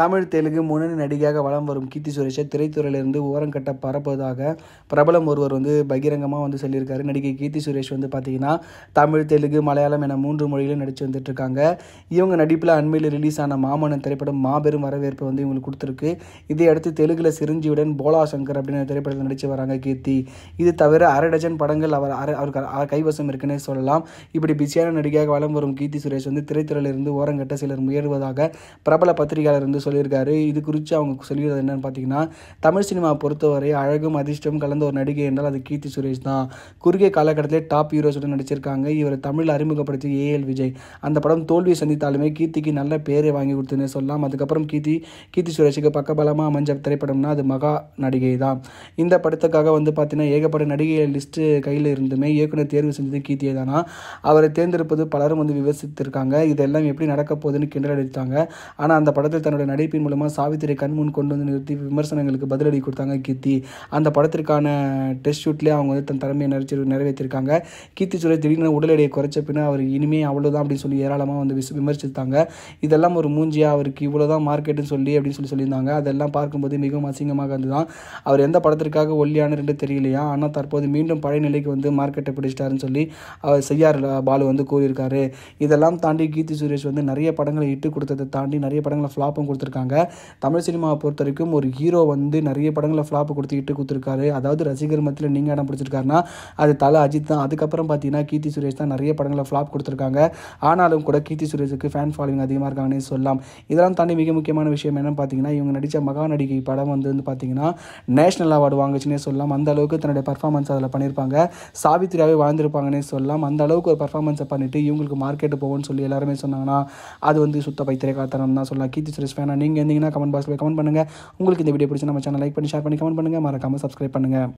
தமிழ் தெலுங்கு முன்னணி நடிகையாக வளம் வரும் கீர்த்தி சுரேஷை திரைத்துறையிலிருந்து ஓரம் கட்ட பரப்புவதாக பிரபலம் ஒருவர் வந்து பகிரங்கமாக வந்து சொல்லியிருக்காரு நடிகை கீர்த்தி சுரேஷ் வந்து பார்த்தீங்கன்னா தமிழ் தெலுங்கு மலையாளம் என மூன்று மொழிகளும் நடித்து வந்துட்டுருக்காங்க இவங்க நடிப்பில் அண்மையில் ரிலீஸ் ஆன மாமன்னன் திரைப்படம் மாபெரும் வரவேற்பு வந்து இவங்களுக்கு கொடுத்துருக்கு இதை அடுத்து தெலுங்கில் சிரிஞ்சியுடன் போலா சங்கர் அப்படின்ற திரைப்படத்தில் நடித்து வராங்க கீர்த்தி இது தவிர அரை டஜன் படங்கள் அவர் அரை அவர் கைவசம் இருக்குன்னே சொல்லலாம் இப்படி பிஸியான நடிகையாக வளம் வரும் கீர்த்தி சுரேஷ் வந்து திரைத்துறையிலிருந்து ஓரங்கட்ட சிலர் முயல்வதாக பிரபல பத்திரிகையாளர் வந்து சொல்லியிருக்காரு இது குறித்து அவங்க சொல்லியிருந்தது என்னென்னு பார்த்தீங்கன்னா தமிழ் சினிமா பொறுத்தவரை அழகும் அதிர்ஷ்டம் கலந்த ஒரு நடிகை என்றால் அது கீர்த்தி சுரேஷ் தான் குறுகிய காலகட்டத்திலே டாப் ஹீரோஸுடன் நடிச்சிருக்காங்க இவர் தமிழ் அறிமுகப்படுத்தி ஏஎல் விஜய் அந்த படம் தோல்வி சந்தித்தாலுமே கீர்த்திக்கு நல்ல பேரை வாங்கி கொடுத்துன்னு சொல்லலாம் அதுக்கப்புறம் கீர்த்தி கீர்த்தி சுரேஷுக்கு பக்கபலமாக அமைஞ்ச திரைப்படம்னா அது மகா நடிகை தான் இந்த படத்துக்காக வந்து பார்த்தீங்கன்னா ஏகப்பட்ட நடிகை லிஸ்ட்டு கையில் இருந்துமே இயக்குனர் தேர்வு செஞ்சது கீர்த்தியை தானா அவரை தேர்ந்தெடுப்பது பலரும் வந்து விமர்சித்திருக்காங்க இதெல்லாம் எப்படி நடக்க போகுதுன்னு கிண்டல் அடித்தாங்க ஆனால் அந்த படத்தில் தன்னுடைய நடிப்பின் மூலமாக கண் கண்முன் கொண்டு வந்து நிறுத்தி விமர்சனங்களுக்கு பதிலடி கொடுத்தாங்க கீர்த்தி அந்த படத்திற்கான டெஸ்ட் ஷூட்லேயே அவங்க வந்து தன் திறமையை நிறைச்சி நிறைவேற்றிருக்காங்க கீர்த்தி சுரேஷ் திடீர்னு உடல் எடையை குறைச்ச பின்னா அவர் இனிமே அவ்வளோதான் அப்படின்னு சொல்லி ஏராளமாக வந்து விஸ் விமர்சித்தாங்க இதெல்லாம் ஒரு மூஞ்சியாக அவருக்கு இவ்வளோ தான் மார்க்கெட்டுன்னு சொல்லி அப்படின்னு சொல்லி சொல்லியிருந்தாங்க அதெல்லாம் பார்க்கும்போது மிகவும் அசிங்கமாக இருந்துதான் அவர் எந்த படத்திற்காக ஒல்லியானு தெரியலையா ஆனால் தற்போது மீண்டும் பழைய நிலைக்கு வந்து மார்க்கெட்டை பிடிச்சிட்டாருன்னு சொல்லி அவர் செய்யார் பாலு வந்து கூறியிருக்காரு இதெல்லாம் தாண்டி கீர்த்தி சுரேஷ் வந்து நிறைய படங்களை இட்டு கொடுத்ததை தாண்டி நிறைய படங்களை ஃப்ளாப்பும் கொடுத்து கொடுத்துருக்காங்க தமிழ் சினிமாவை பொறுத்த வரைக்கும் ஒரு ஹீரோ வந்து நிறைய படங்களை ஃப்ளாப் கொடுத்துக்கிட்டு கொடுத்துருக்காரு அதாவது ரசிகர் மத்தியில் நீங்கள் இடம் பிடிச்சிருக்காருன்னா அது தலை அஜித் தான் அதுக்கப்புறம் பார்த்தீங்கன்னா கீர்த்தி சுரேஷ் தான் நிறைய படங்களை ஃப்ளாப் கொடுத்துருக்காங்க ஆனாலும் கூட கீர்த்தி சுரேஷுக்கு ஃபேன் ஃபாலோவிங் அதிகமாக இருக்காங்கன்னு சொல்லலாம் இதெல்லாம் தாண்டி மிக முக்கியமான விஷயம் என்னென்னு பார்த்தீங்கன்னா இவங்க நடித்த மகா நடிகை படம் வந்து வந்து பார்த்தீங்கன்னா நேஷனல் அவார்டு வாங்குச்சுன்னே சொல்லலாம் அந்த அளவுக்கு தன்னுடைய பர்ஃபார்மன்ஸ் அதில் பண்ணியிருப்பாங்க சாவித்திரியாகவே வாழ்ந்திருப்பாங்கன்னே சொல்லலாம் அந்த அளவுக்கு ஒரு பர்ஃபார்மன்ஸை பண்ணிவிட்டு இவங்களுக்கு மார்க்கெட்டு போகும்னு சொல்லி எல்லாருமே சொன்னாங்கன்னா அது வந்து சுத்த பைத்திரை காத்தனம் தான் சொல்லலாம் கீர்த்தி சுரேஷ் ஃபேன் நீங்கள் இருந்தீங்கன்னா கமெண்ட் பாக்ஸில் கமெண்ட் பண்ணுங்கள் உங்களுக்கு இந்த வீடியோ பிடிச்சி நம்ம சேனல் லைக் பண்ணி ஷேர் பண்ணி கமெண்ட் பண்ணுங்கள் மறக்காமல் சப்ஸ்கிரைப் பண்ணுங்கள்